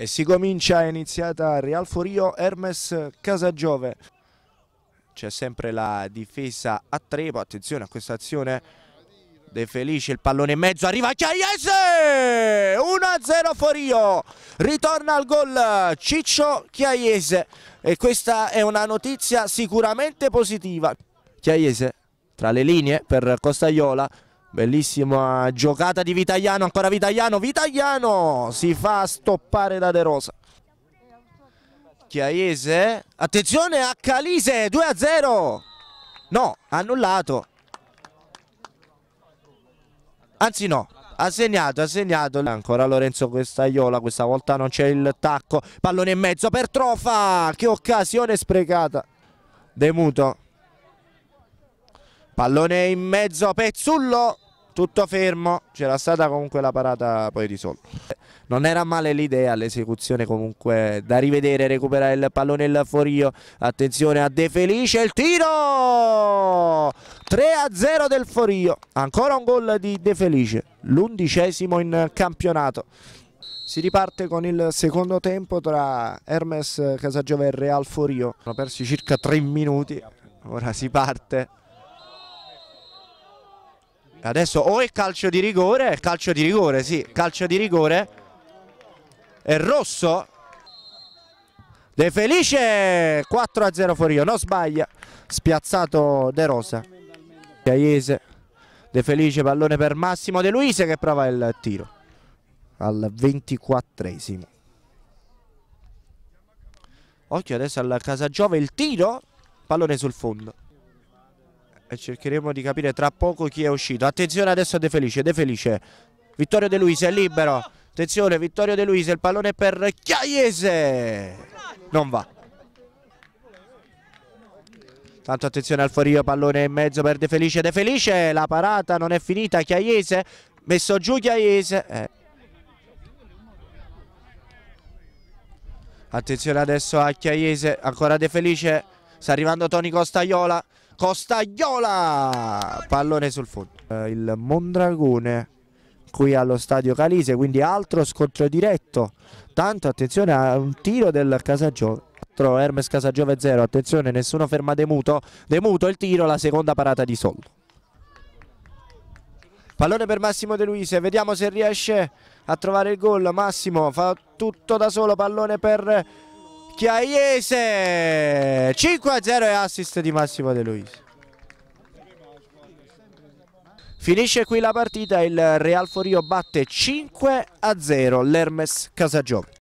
e si comincia, è iniziata Real Forio, Hermes, Casagiove. C'è sempre la difesa a tre, attenzione a questa azione De Felice, il pallone in mezzo, arriva Chiaiese! 1-0 Forio, ritorna al gol Ciccio Chiaiese e questa è una notizia sicuramente positiva. Chiaiese tra le linee per Costagliola Bellissima giocata di Vitagliano, ancora Vitagliano, Vitagliano si fa stoppare da De Rosa. Chiaese, attenzione a Calise, 2 a 0, no, annullato, anzi no, ha segnato, ha segnato ancora Lorenzo Questaiola, questa volta non c'è il tacco, pallone in mezzo per Trofa, che occasione sprecata, Demuto. Muto pallone in mezzo, a Pezzullo, tutto fermo, c'era stata comunque la parata poi di Sol. Non era male l'idea, l'esecuzione comunque da rivedere, recupera il pallone il Forio, attenzione a De Felice, il tiro! 3-0 del Forio, ancora un gol di De Felice, l'undicesimo in campionato. Si riparte con il secondo tempo tra Hermes Casagiove e Real Forio. Hanno perso circa 3 minuti, ora si parte. Adesso o è calcio di rigore, è calcio di rigore, sì, calcio di rigore. È rosso. De Felice 4 a 0 Forio, non sbaglia. Spiazzato De Rosa. Caiese. De Felice pallone per Massimo De Luise che prova il tiro al 24esimo. Occhio adesso al Casagiove il tiro, pallone sul fondo e cercheremo di capire tra poco chi è uscito. Attenzione adesso a De Felice, De Felice. Vittorio De Luise è libero. Attenzione, Vittorio De Luise, il pallone per Chiaiese. Non va. Tanto attenzione al Forio, pallone in mezzo per De Felice. De Felice, la parata non è finita. Chiaiese, messo giù Chiaiese. Eh. Attenzione adesso a Chiaiese, ancora De Felice. Sta arrivando Toni Costaiola. Costagliola pallone sul fondo eh, il Mondragone qui allo stadio Calise quindi altro scontro diretto tanto attenzione a un tiro del Casagiove Hermes Casagiove 0 attenzione nessuno ferma Demuto Demuto il tiro la seconda parata di Soldo pallone per Massimo De Luise vediamo se riesce a trovare il gol Massimo fa tutto da solo pallone per Chiaiese 5 0 e assist di Massimo De Luis Finisce qui la partita, il Real Forio batte 5 0 l'Hermes Casagio